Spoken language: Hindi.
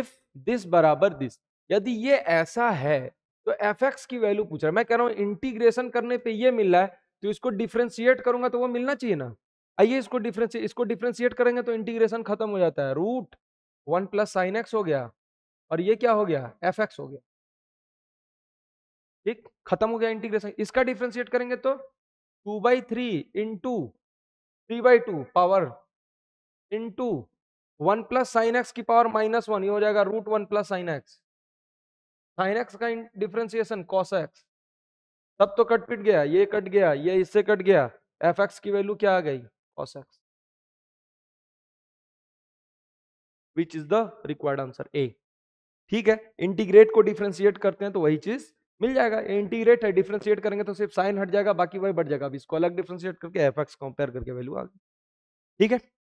इफ दिस बराबर दिस यदि ये ऐसा है तो एफ एक्स की वैल्यू पूछ रहा है मैं कह रहा हूँ इंटीग्रेशन करने पे ये मिल रहा है तो इसको डिफ्रेंशिएट करूंगा तो वो मिलना चाहिए ना आइए इसको डिफ्रेंस इसको डिफ्रेंशिएट करेंगे तो इंटीग्रेशन खत्म हो जाता है root one plus sine x हो गया और ये क्या हो गया एफ एक्स हो गया ठीक खत्म हो गया इंटीग्रेशन इसका डिफ्रेंशिएट करेंगे तो two by three into three by two power into one plus sine x की पावर माइनस वन ये हो जाएगा root one plus sine x sine x का डिफ्रेंसिएशन कॉस एक्स तब तो कट पिट गया ये कट गया ये इससे कट गया एफ एक्स की वैल्यू क्या आ गई cos x which is the required answer ए ठीक है इंटीग्रेट को डिफ्रेंशिएट करते हैं तो वही चीज मिल जाएगा इंटीग्रेट है डिफ्रेंशिएट करेंगे तो सिर्फ साइन हट जाएगा बाकी वही बढ़ जाएगा अब इसको अलग डिफ्रेंशिएट करके एफ एक्स कंपेयर करके वैल्यू आ गई ठीक है